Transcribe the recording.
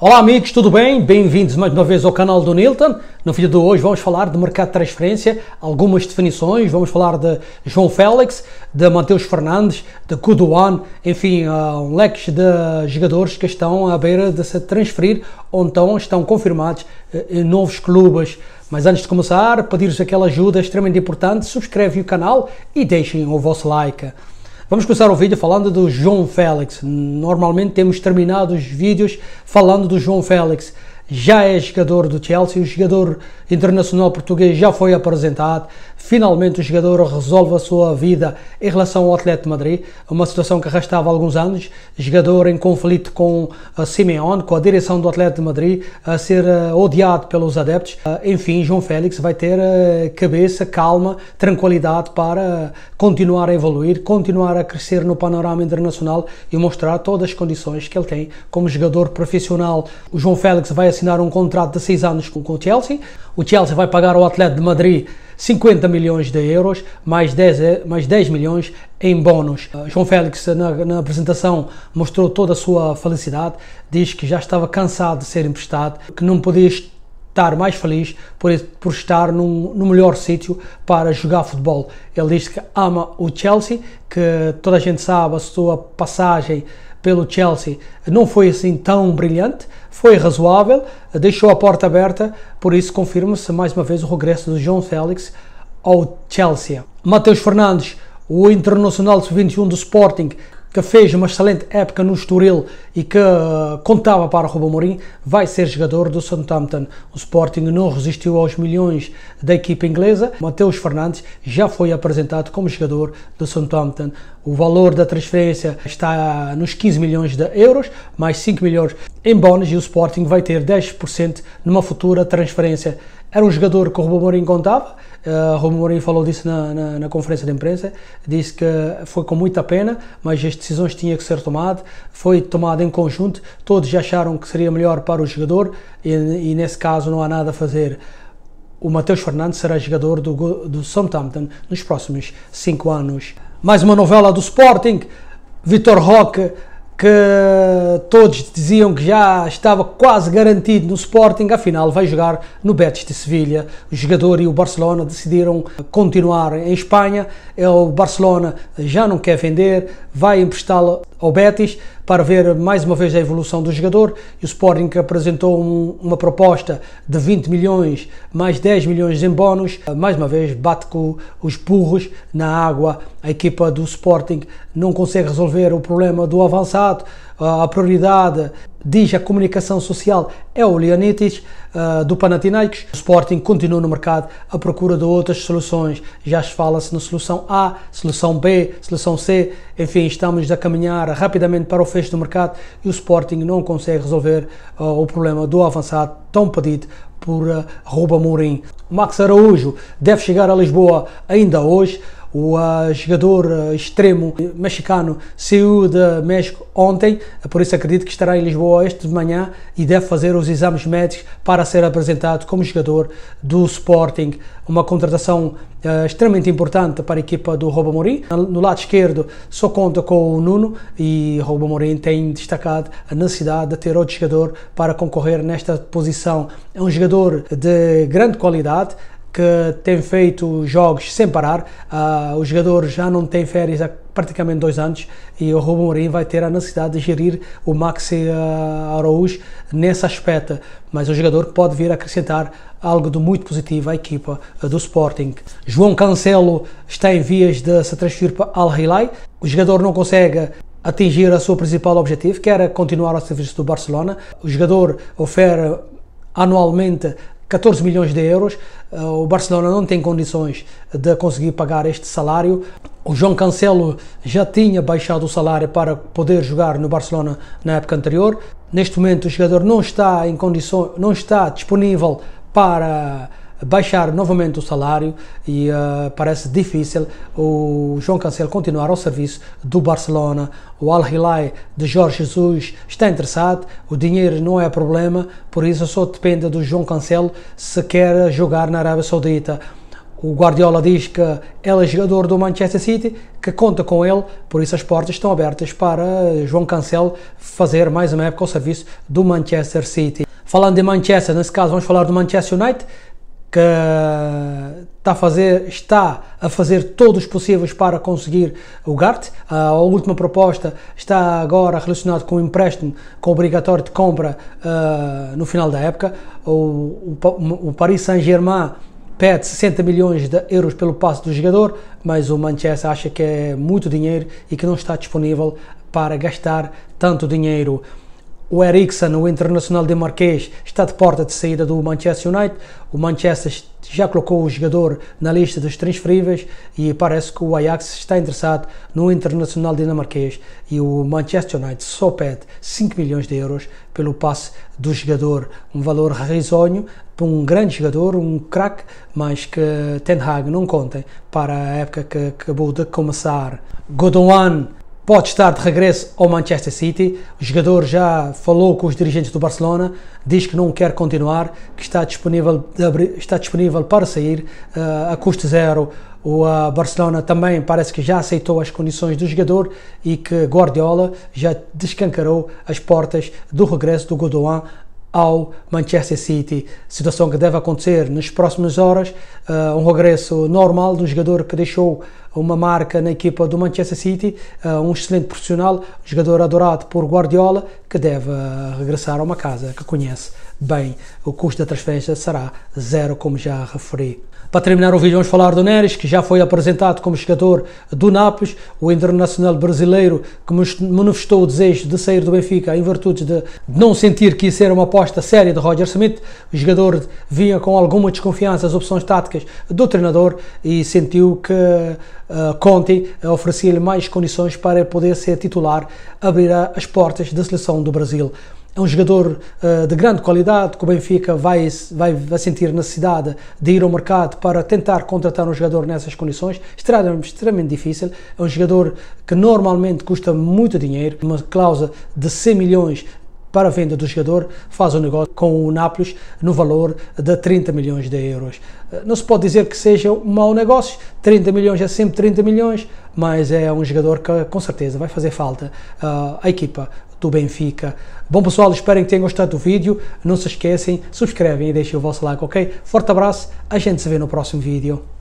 Olá amigos, tudo bem? Bem-vindos mais uma vez ao canal do Nilton. No vídeo de hoje vamos falar de mercado de transferência, algumas definições, vamos falar de João Félix, de Mateus Fernandes, de Kuduan, enfim, ah, um leque de jogadores que estão à beira de se transferir ou então estão confirmados eh, em novos clubes. Mas antes de começar, pedir-vos aquela ajuda extremamente importante, subscrevem o canal e deixem o vosso like. Vamos começar o vídeo falando do João Félix. Normalmente temos terminado os vídeos falando do João Félix já é jogador do Chelsea, o jogador internacional português já foi apresentado. Finalmente, o jogador resolve a sua vida em relação ao Atlético de Madrid, uma situação que arrastava alguns anos. Jogador em conflito com a eh, Simeone, com a direção do Atlético de Madrid, a ser eh, odiado pelos adeptos. Eh, enfim, João Félix vai ter cabeça, calma, tranquilidade para continuar a evoluir, continuar a crescer no panorama internacional e mostrar todas as condições que ele tem como jogador profissional. O João Félix vai assinar um contrato de 6 anos com, com o Chelsea. O Chelsea vai pagar ao Atlético de Madrid 50 milhões de euros, mais 10, eh, mais 10 milhões em bónus. Ah, João Félix, na, na, apresentação, mostrou toda a sua felicidade, diz que já estava cansado de ser emprestado, que não podia estar mais feliz por, por estar num, no melhor sítio para jogar futebol. Ele diz que ama o Chelsea, que toda a gente sabe a sua passagem pelo Chelsea não foi assim tão brilhante, foi razoável, deixou a porta aberta, por isso confirma-se mais uma vez o regresso do João Félix ao Chelsea. Mateus Fernandes, o internacional sub-21 do Sporting, que fez uma excelente época no Estoril e que uh, contava para o Ruben Mourinho, vai ser jogador do Southampton. O Sporting não resistiu aos milhões da equipa inglesa. Mateus Fernandes já foi apresentado como jogador do Southampton. O valor da transferência está nos 15 milhões de euros, mais 5 milhões em bónus e o Sporting vai ter 10% numa futura transferência. Era um jogador que o Ruben Mourinho contava, Uh, Romo Mourinho falou disso na, na, na, conferência de imprensa, disse que foi com muita pena, mas as decisões tinham que ser tomadas, foi tomada em conjunto, todos acharam que seria melhor para o jogador e, e nesse caso não há nada a fazer. O Mateus Fernandes será jogador do, do Southampton nos próximos 5 anos. Mais uma novela do Sporting. Vitor Roque que todos diziam que já estava quase garantido no Sporting, afinal vai jogar no Betis de Sevilha. O jogador e o Barcelona decidiram continuar em Espanha. É o Barcelona já não quer vender, vai emprestá-lo ao Betis para ver mais uma vez a evolução do jogador. E o Sporting apresentou um, uma proposta de 20 milhões mais 10 milhões em bónus. Mais uma vez bate com os burros na água. A equipa do Sporting não consegue resolver o problema do avançado a prioridade, diz a comunicação social, é o Leonitis uh, do Panathinaikos. O Sporting continua no mercado à procura de outras soluções. Já se fala-se na solução A, solução B, solução C. Enfim, estamos a caminhar rapidamente para o fecho do mercado e o Sporting não consegue resolver uh, o problema do avançado tão pedido por uh, Ruba Amorim. Max Araújo deve chegar a Lisboa ainda hoje. O uh, jogador uh, extremo mexicano saiu de México ontem, por isso acredito que estará em Lisboa este de manhã e deve fazer os exames médicos para ser apresentado como jogador do Sporting. Uma contratação uh, extremamente importante para a equipa do Rouba Morim. No lado esquerdo só conta com o Nuno e Rouba Morim tem destacado a necessidade de ter outro jogador para concorrer nesta posição posição é um jogador de grande qualidade, que tem feito jogos sem parar. Uh, o jogador já não tem férias há praticamente dois anos e o Ruben Amorim vai ter a necessidade de gerir o Maxi uh, Araújo nesse aspecto. Mas o é jogador pode vir a acrescentar algo de muito positivo à equipa uh, do Sporting. João Cancelo está em vias de se transferir para Al Hilal. O jogador não consegue atingir a seu principal objetivo, que era continuar ao serviço do Barcelona. O jogador oferece anualmente 14 milhões de euros. Eh, o Barcelona não tem condições de conseguir pagar este salário. O João Cancelo já tinha baixado o salário para poder jogar no Barcelona na época anterior. Neste momento, o jogador não está em condições, não está disponível para baixar novamente o salário e uh, parece difícil o João Cancelo continuar ao serviço do Barcelona. O Al Hilal de Jorge Jesus está interessado, o dinheiro não é problema, por isso só depende do João Cancelo se quer jogar na Arábia Saudita. O Guardiola diz que ele é jogador do Manchester City, que conta com ele, por isso as portas estão abertas para eh, João Cancelo fazer mais uma época ao serviço do Manchester City. Falando de Manchester, nesse caso vamos falar do Manchester United, que está a fazer, está a fazer todos os possíveis para conseguir o GART. A última proposta está agora relacionada com o empréstimo com obrigatório de compra uh, no final da época. O, o, o Paris Saint-Germain pede 60 milhões de euros pelo passe do jogador, mas o Manchester acha que é muito dinheiro e que não está disponível para gastar tanto dinheiro. O Eriksen, o internacional dinamarquês, está de porta de saída do Manchester United. O Manchester já colocou o jogador na lista dos transferíveis e parece que o Ajax está interessado no internacional dinamarquês e o Manchester United só pede 5 milhões de euros pelo passe do jogador, um valor risonho para um grande jogador, um craque, mas que Ten Hag não contem para a época que acabou de começar. Godon pode estar de regresso ao Manchester City. O jogador já falou com os dirigentes do Barcelona, diz que não quer continuar, que está disponível, está disponível para sair uh, a custo zero. O uh, Barcelona também parece que já aceitou as condições do jogador e que Guardiola já descancarou as portas do regresso do Godouin ao Manchester City. Situação que deve acontecer nas próximas horas. Uh, um regresso normal de um jogador que deixou uma marca na equipa do Manchester City, uh, um excelente profissional, um jogador adorado por Guardiola, que deve uh, regressar a uma casa que conhece Bem, o custo da transferência será zero, como já referi. Para terminar o vídeo, vamos falar do Neres, que já foi apresentado como jogador do Nápoles, o internacional brasileiro que manifestou o desejo de sair do Benfica em virtude de não sentir que isso era uma aposta séria de Roger Smith. O jogador vinha com alguma desconfiança às opções táticas do treinador e sentiu que uh, Conte eh, oferecia-lhe mais condições para poder ser titular, abrirá as portas da seleção do Brasil é um jogador uh, de grande qualidade que o Benfica vai, vai, vai sentir necessidade de ir ao mercado para tentar contratar um jogador nessas condições. Extremamente, extremamente difícil. É um jogador que normalmente custa muito dinheiro, uma cláusula de 100 milhões para a venda do jogador, faz um negócio com o Nápoles no valor de 30 milhões de euros. Eh, não se pode dizer que seja um mau negócio, 30 milhões é sempre 30 milhões, mas é um jogador que com certeza vai fazer falta eh, à equipa do Benfica. Bom pessoal, espero que tenham gostado do vídeo. Não se esquecem, subscrevem e deixem o vosso like, ok? Forte abraço, a gente se vê no próximo vídeo.